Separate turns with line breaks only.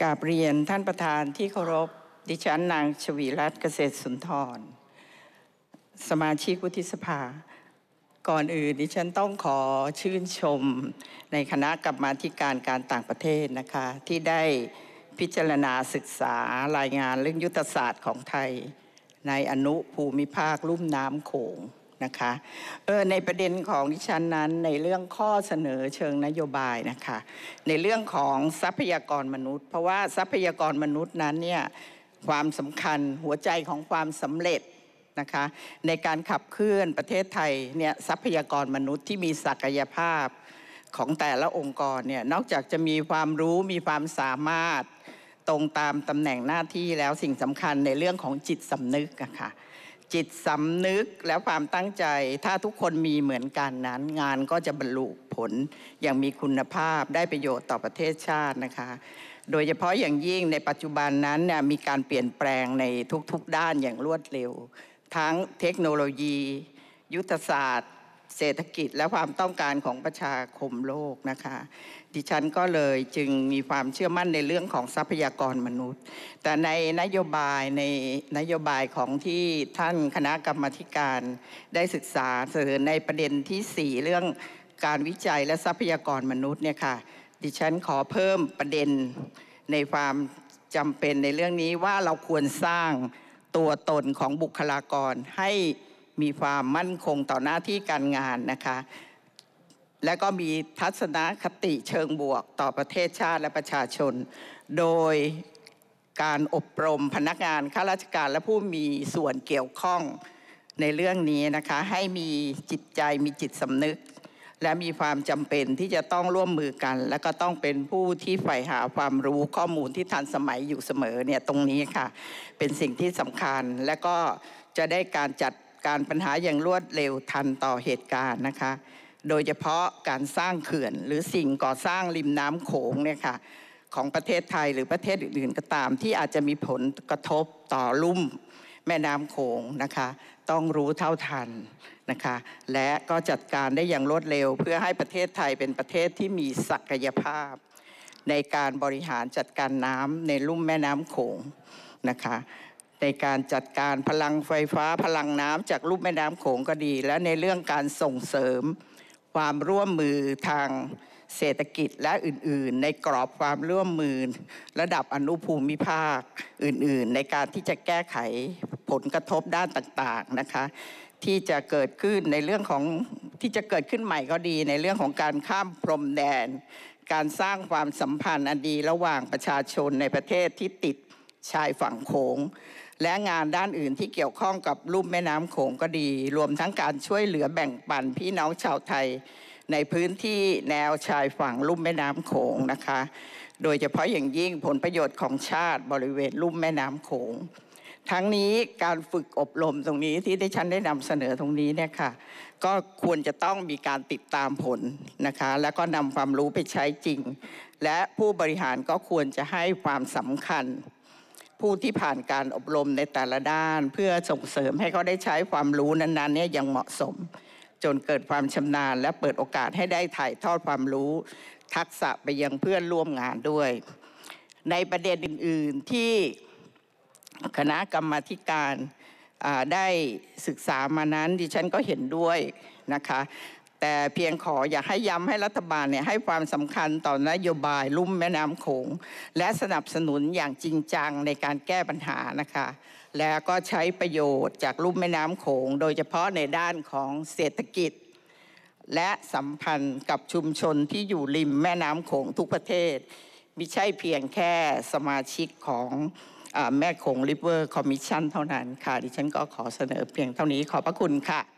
กาบเรียนท่านประธานที่เคารพดิฉันนางชวีรัตน์เกษตรสุนทร สมาชิกวุฒิสภา ก่อนอื่นดิฉันต้องขอชื่นชมในคณะกรรมาการการต่างประเทศนะคะที่ได้พิจารณาศึกษารายงานเรื่องยุทธศาสตร์ของไทย ในอนุภูมิภาคลุ่มน้ำโขงนะคะเออในประเด็นของดิฉันนั้นในเรื่องข้อเสนอเชิงนโยบายนะคะในเรื่องของทรัพยากรมนุษย์ เพราะว่าทรัพยากรมนุษย์นั้นเนี่ยความสำคัญหัวใจของความสำเร็จนะคะในการขับเคลื่อนประเทศไทยเนี่ยทรัพยากรมนุษย์ที่มีศักยภาพของแต่ละองค์กรเนี่ยนอกจากจะมีความรู้มีความสามารถตรงตามตำแหน่งหน้าที่แล้วสิ่งสำคัญในเรื่องของจิตสำนึกอะค่ะจิตสำนึกและความตั้งใจถ้าทุกคนมีเหมือนกันนั้น งานก็จะบรรลุผลอย่างมีคุณภาพได้ประโยชน์ต่อประเทศชาตินะคะ โดยเฉพาะอย่างยิ่งในปัจจุบันนั้นเนี่ยมีการเปลี่ยนแปลงในทุกๆด้านอย่างรวดเร็ว ทั้งเทคโนโลยี ยุทธศาสตร์เศรษฐกิจและความต้องการของประชาคมโลกนะคะ ดิฉันก็เลยจึงมีความเชื่อมั่นในเรื่องของทรัพยากรมนุษย์ แต่ในนโยบายในนโยบายของที่ท่านคณะกรรมการ ได้ศึกษาเสนอในประเด็นที่ 4 เรื่องการวิจัยและทรัพยากรมนุษย์เนี่ยค่ะดิฉัน ขอเพิ่มประเด็นในความจำเป็นในเรื่องนี้ว่าเราควรสร้างตัวตนของบุคลากรให้มีความมั่นคงต่อหน้าที่การงานนะคะ และก็มีทัศนคติเชิงบวกต่อประเทศชาติและประชาชน โดยการอบรมพนักงานข้าราชการและผู้มีส่วนเกี่ยวข้องในเรื่องนี้นะคะให้มีจิตใจมีจิตสำนึก และมีความจำเป็นที่จะต้องร่วมมือกัน และก็ต้องเป็นผู้ที่ใฝ่หาความรู้ข้อมูลที่ทันสมัยอยู่เสมอเนี่ยตรงนี้ค่ะเป็นสิ่งที่สำคัญและก็จะได้การจัดการปัญหาอย่างรวดเร็วทันต่อเหตุการณ์นะคะ โดยเฉพาะการสร้างเขื่อนหรือสิ่งก่อสร้างริมน้ำโขงเนี่ยค่ะของประเทศไทยหรือประเทศอื่นๆก็ตามที่อาจจะมีผลกระทบต่อลุ่มแม่น้ำโขงนะคะ ต้องรู้เท่าทันนะคะและก็จัดการได้อย่างรวดเร็วเพื่อให้ประเทศไทยเป็นประเทศที่มีศักยภาพ ในการบริหารจัดการน้ำในลุ่มแม่น้ำโขงนะคะในการจัดการพลังไฟฟ้าพลังน้ำจากรูปแม่น้ำโขงก็ดี และในเรื่องการส่งเสริมความร่วมมือทางเศรษฐกิจและอื่นๆ ในกรอบความร่วมมือระดับอนุภูมิภาคอื่นๆ ในการที่จะแก้ไขผลกระทบด้านต่างๆนะคะ ที่จะเกิดขึ้นในเรื่องของที่จะเกิดขึ้นใหม่ก็ดี ในเรื่องของการข้ามพรมแดนการสร้างความสัมพันธ์อันดีระหว่างประชาชนในประเทศที่ติดชายฝั่งโขง และงานด้านอื่นที่เกี่ยวข้องกับลุ่มแม่น้ำโขงก็ดี รวมทั้งการช่วยเหลือแบ่งปันพี่น้องชาวไทย ในพื้นที่แนวชายฝั่งลุ่มแม่น้ำโขงนะคะ โดยเฉพาะอย่างยิ่งผลประโยชน์ของชาติบริเวณลุ่มแม่น้ำโขง ทั้งนี้การฝึกอบรมตรงนี้ที่ที่ฉันได้นำเสนอตรงนี้เนี่ยค่ะ ก็ควรจะต้องมีการติดตามผลนะคะ แล้วก็นำความรู้ไปใช้จริง และผู้บริหารก็ควรจะให้ความสำคัญผู้ที่ผ่านการอบรมในแต่ละด้าน เพื่อส่งเสริมให้เขาได้ใช้ความรู้นั้นๆเนี่ยอย่างเหมาะสมจนเกิดความชำนาญ และเปิดโอกาสให้ได้ถ่ายทอดความรู้ทักษะไปยังเพื่อนร่วมงานด้วย ในประเด็นอื่น ๆที่คณะกรรมาการได้ศึกษามานั้นดิฉันก็เห็นด้วยนะคะแต่เพียงขออยากให้ย้ำให้รัฐบาลเนี่ยให้ความสำคัญต่อนโยบายลุ่มแม่น้ำโขง และสนับสนุนอย่างจริงจังในการแก้ปัญหานะคะ แล้วก็ใช้ประโยชน์จากลุ่มแม่น้ำโขงโดยเฉพาะในด้านของเศรษฐกิจ และสัมพันธ์กับชุมชนที่อยู่ริมแม่น้ำโขงทุกประเทศมิใช่เพียงแค่สมาชิกของแม่โขงริเวอร์คอมมิชชั่นเท่านั้นค่ะดิฉันก็ขอเสนอเพียงเท่านี้ขอบพระคุณค่ะ